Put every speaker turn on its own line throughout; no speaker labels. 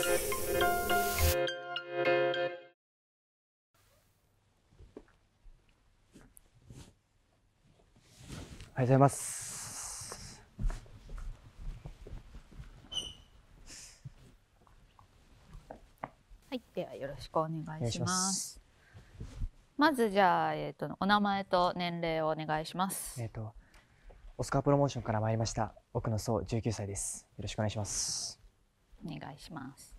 おはよ
うございます。
はい、ではよろしくお願いします。まずじゃあ、えっ、ー、と、お名前と年齢をお願いします。えっ、と、
オスカープロモーションから参りました。奥野総19歳です。よろしくお願いします。
お願いします。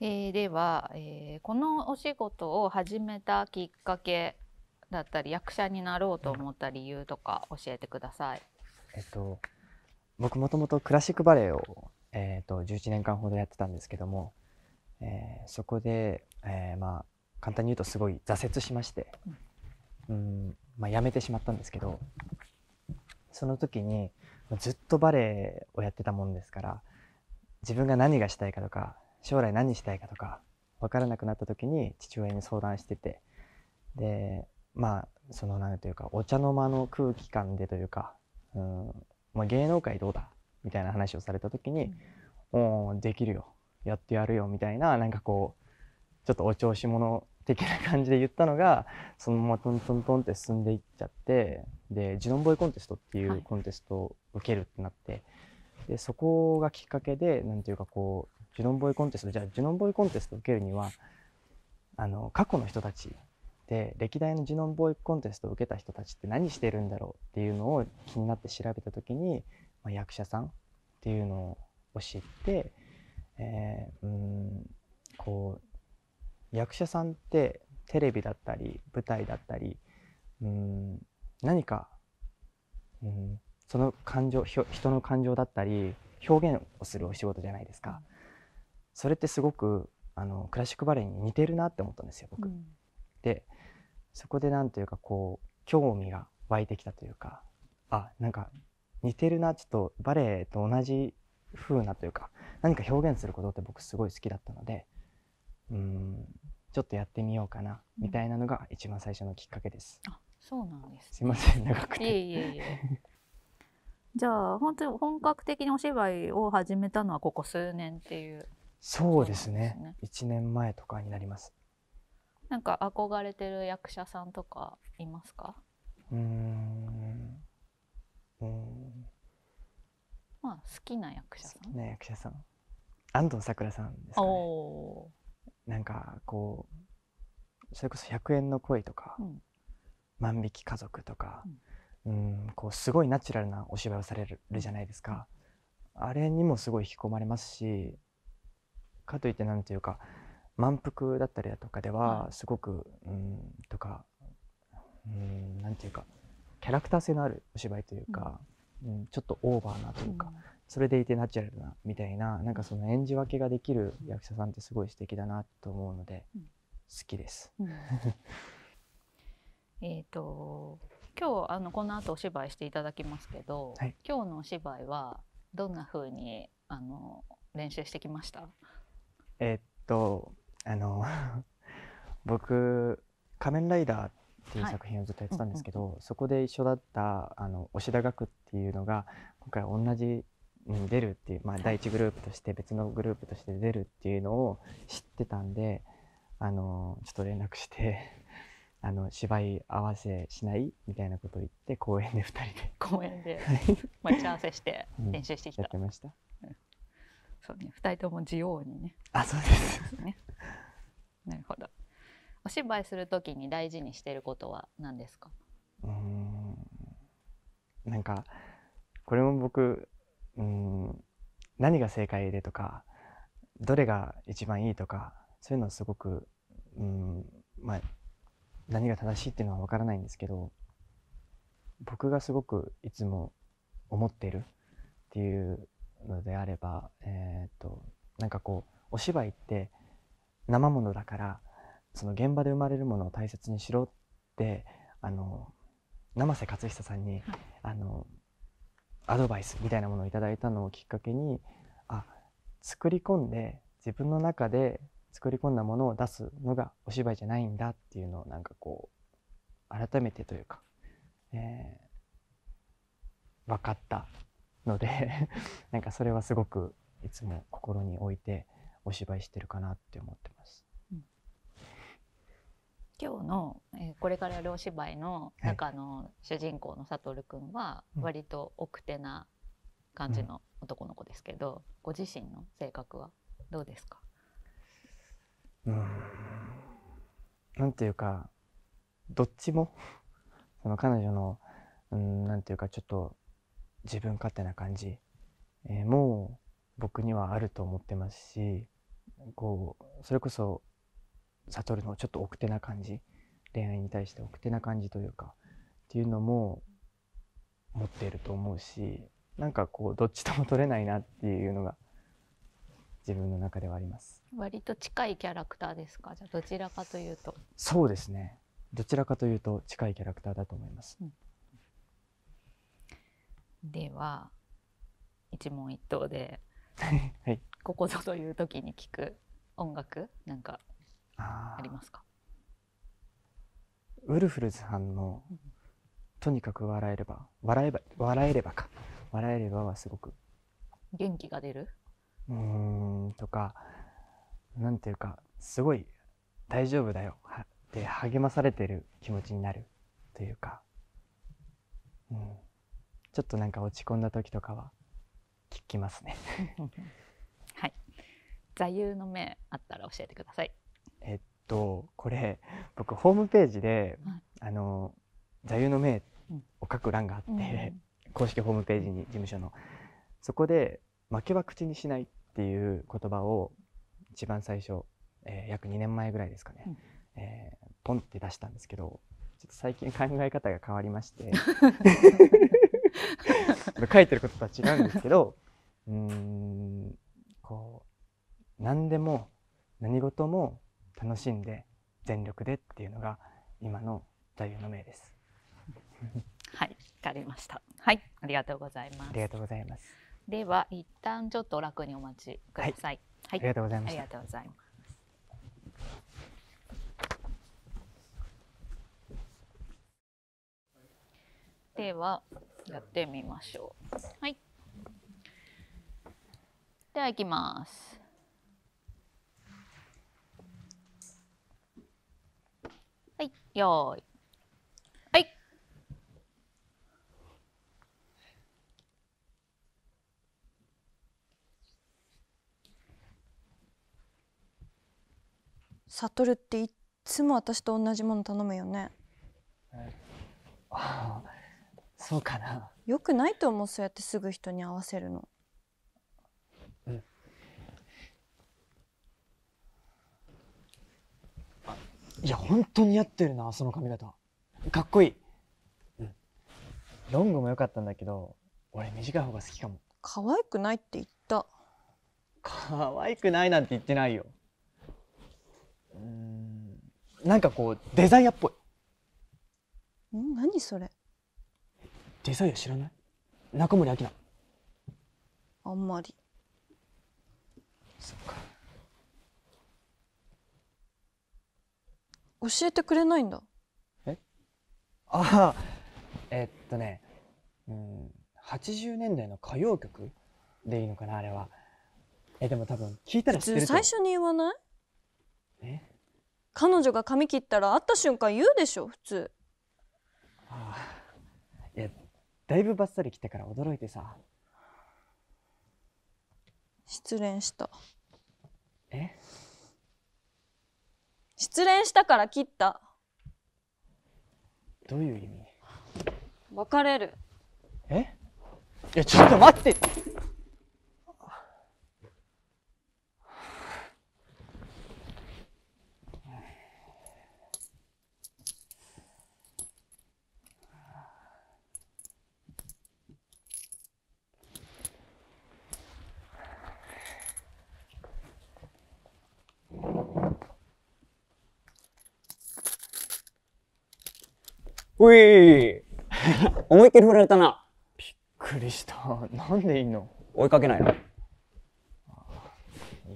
えー、では、えー、このお仕事を始めたきっかけだったり役者になろうと思った理由とか教えてください。
えっと、僕もともとクラシックバレエを、えーと、11年間ほどやってたんですけども、えー、そこで、えー、まあ簡単に言うとすごい挫折しまして、うん、まあ、辞めてしまったんですけどその時にずっとバレエをやってたもんですから自分が何がしたいかとか将来何したいかとか分からなくなった時に父親に相談しててでまあその何というかお茶の間の空気感でというか、うんまあ、芸能界どうだみたいな話をされた時に「うん、おできるよやってやるよ」みたいななんかこうちょっとお調子者的な感じで言ったのがそのままトントントンって進んでいっちゃってでジュノンボーイコンテストっていうコンテストを受けるってなって。はいでそこがきっかけで何ていうかこうジュノンボーイコンテストじゃあジュノンボーイコンテスト受けるにはあの過去の人たちで歴代のジュノンボーイコンテストを受けた人たちって何してるんだろうっていうのを気になって調べた時に、まあ、役者さんっていうのを知って、えー、うんこう役者さんってテレビだったり舞台だったりうん何か、うん、その感情人の感情だったり表現をするお仕事じゃないですか、それってすごくあのクラシックバレエに似てるなって思ったんですよ僕。うん、でそこで何というかこう興味が湧いてきたというかあなんか似てるなちょっとバレエと同じ風なというか何か表現することって僕すごい好きだったのでうんちょっとやってみようかなみたいなのが一番最初のきっかけです。うん、あそうなんです、ね、すいません長くていえいえいえ
じゃあ本当に本格的にお芝居を始めたのはここ数年っていう、ね、
そうですね1年前とかになります
なんか憧れてる役者さんとかいますか
うんうん
まあ好きな役者さん好きな役
者さん安藤サクラさんですか
ねお
なんかこうそれこそ「100円の恋」とか、うん、万引き家族」とか、うんうんこうすごいナチュラルなお芝居をされるじゃないですか、あれにもすごい引き込まれますしかといって何ていうか満腹だったりだとかではすごく、うんとかうんなていうかキャラクター性のあるお芝居というか、うん、ちょっとオーバーなというか、それでいてナチュラルなみたいななんかその演じ分けができる役者さんってすごい素敵だなと思うので、好きです、うん。
えっと今日あのこの後お芝居していただきますけど、はい、今日のお芝居はどんな風にあの練習してきました
えー、っとあの 僕「仮面ライダー」っていう作品をずっとやってたんですけど、はいうんうん、そこで一緒だったあの押田楽っていうのが今回同じに出るっていう、まあ、第一グループとして別のグループとして出るっていうのを知ってたんであのちょっと連絡してあの芝居合わせしないみたいなことを言って公園で2人で公園で待ち合わせして練習してきた、うん、やってました、
うん、そうね2人とも自由にねあそうですねなるほどお芝居するときに大事にしていることは何ですか
うんなんかこれも僕うん何が正解でとかどれが一番いいとかそういうのすごくうんまあ何が正しいっていうのは分からないんですけど僕がすごくいつも思っているっていうのであればえっ、となんかこうお芝居って生ものだからその現場で生まれるものを大切にしろってあの生瀬勝久さんに、あのアドバイスみたいなものを頂いたのをきっかけにあ作り込んで自分の中で作り込んだものを出すのがお芝居じゃないんだっていうのをなんかこう改めてというか、えー、分かったので なんかそれはすごくいつも心に置いてお芝居してるかなって思ってます。
今日の、えー、これからやるお芝居の中の主人公の悟君は割と奥手な感じの男の子ですけど、うん、ご自身の性格はどうですか
うん、なんていうか、どっちも その彼女の、うん、なんていうかちょっと自分勝手な感じ、えー、もう僕にはあると思ってますし、こう、それこそ、悟るのちょっと奥手な感じ、恋愛に対して奥手な感じというか、っていうのも持っていると思うし、なんかこう、どっちとも取れないなっていうのが、自分の中ではあります
割と近いキャラクターですかじゃあどちらかというと
そうですねどちらかというと近いキャラクターだと思います、うん、
では一問一答で、はい、ここぞという時に聞く音楽なんかありますか
ウルフルズさんの、とにかく笑えれば笑えば笑えればか笑えれば」はすごく
元気が出る
うーんとか何ていうかすごい大丈夫だよって励まされてる気持ちになるというか、うん、ちょっとなんか落ち込んだ時とかは聞きますね はい
座右の銘あったら教えてください
えっとこれ僕ホームページで、はい、あの座右の銘を書く欄があって、うん、公式ホームページに事務所のそこで負けは口にしないっっていう言葉を一番最初、えー、約2年前ぐらいですかね、うん、えー、ポンって出したんですけどちょっと最近考え方が変わりまして 書いてることとは違うんですけどうんこう何でも何事も楽しんで全力でっていうのが今の座右の銘です。
はい、わかりました。はい、ありがとうございます。ありがとうございます。では一旦ちょっと楽にお待ちください。はい、ありがとうございます。ありがとうございます。ではやってみましょう。はい。では行きます。はい、よーい。
悟っていつも私と同じもの頼むよね、うん、そうかなよくないと思うそうやってすぐ人に合わせるのいや本当に似合ってるなその髪型かっこいい、うん、ロングも良かったんだけど俺短い方が好きかも可愛くないって言った可愛くないなんて言ってないよなんかこうデザイアっぽいん何それデザイア知らない中森明菜
あんまりそっか
教えてくれないんだえああえっとねうん80年代の歌謡曲でいいのかなあれはえでも多分聞いたら知ってる最初に言わないえ彼女が髪切ったら会った瞬間言うでしょ普通ああいやだいぶバッサリ来てから驚いてさ
失恋し
たえ
失恋したから切ったどういう意味別れる
えいやちょっと待ってうい思いっきり振られたな。びっくりした。なんでいいの追いかけないの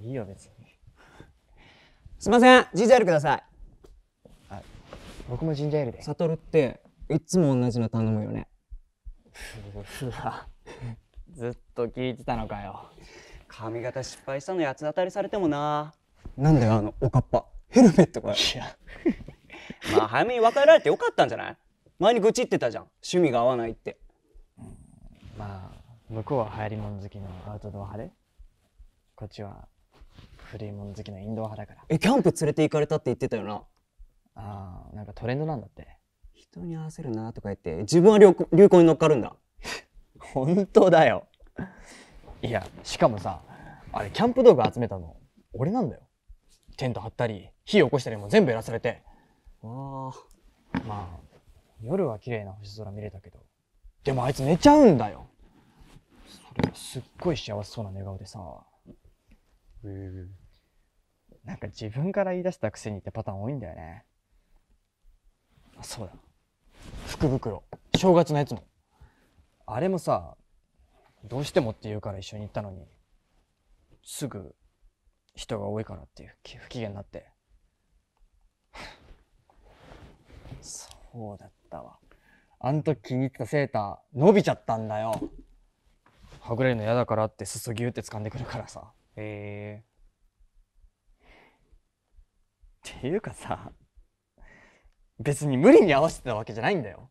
いいよ、別に。すいません、ジンジャーエールください。僕もジンジャーエールで。悟って、いつも同じの頼むよね。ふわ。ずっと聞いてたのかよ。髪型失敗したの八つ当たりされてもな。なんだよ、あの、おかっぱ。ヘルメットが。いや。まあ、早めに別れられてよかったんじゃない前に愚痴ってたじゃん趣味が合わないってまあ向こうは流行りもん好きのアウトドア派でこっちは古いもん好きのインドア派だからえキャンプ連れて行かれたって言ってたよなああなんかトレンドなんだって人に合わせるなとか言って自分は流流行に乗っかるんだ本当だよいやしかもさあれキャンプ道具集めたの俺なんだよテント張ったり火起こしたりも全部やらされてわあまあ夜は綺麗な星空見れたけど、でもあいつ寝ちゃうんだよ。それはすっごい幸せそうな寝顔でさ、うーなんか自分から言い出したくせにってパターン多いんだよね。あ、そうだ。福袋。正月のやつも。あれもさ、どうしてもって言うから一緒に行ったのに、すぐ人が多いからっていう不機嫌になって。そうだった。ったわあん時気に入ってたセーター伸びちゃったんだよはぐれるの嫌だからってすすぎゅって掴んでくるからさへえっていうかさ別に無理に合わせてたわけじゃないんだよ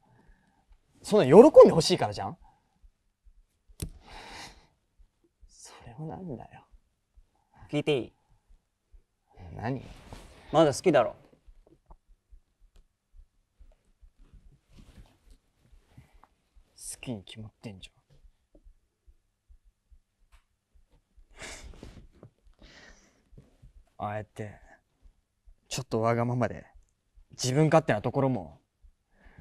そんな喜んでほしいからじゃんそれもなんだよ聞いていい何まだ好きだろ好きに決まってんじゃん。ああやって、ちょっとわがままで、自分勝手なところも、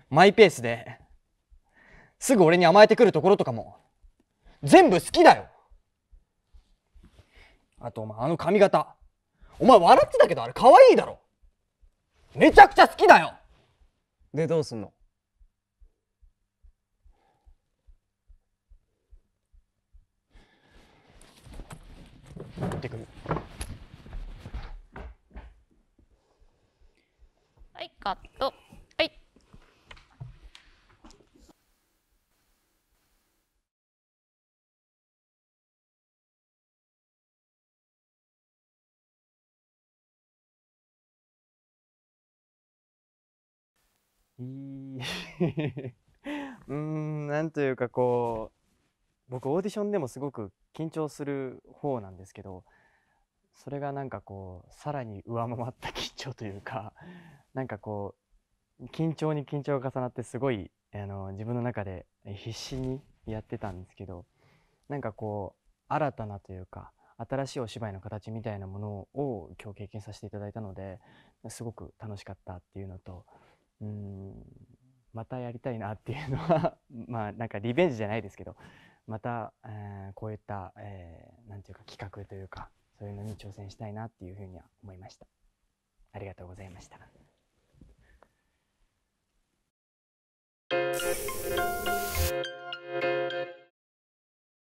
マイペースで、すぐ俺に甘えてくるところとかも、全部好きだよあとお前あの髪型、お前笑ってたけどあれ可愛いだろめちゃくちゃ好きだよで、どうすんの
ってくる。はい、カット。はい。
いい うん、なんというかこう。僕オーディションでもすごく緊張する方なんですけどそれがなんかこうさらに上回った緊張というか なんかこう緊張に緊張が重なってすごいあの自分の中で必死にやってたんですけどなんかこう新たなというか新しいお芝居の形みたいなものを今日経験させていただいたのですごく楽しかったっていうのとうんまたやりたいなっていうのは まあなんかリベンジじゃないですけどまた、えー、こういった、えー、なんていうか企画というかそういうのに挑戦したいなっていうふうには思いましたありがとうございました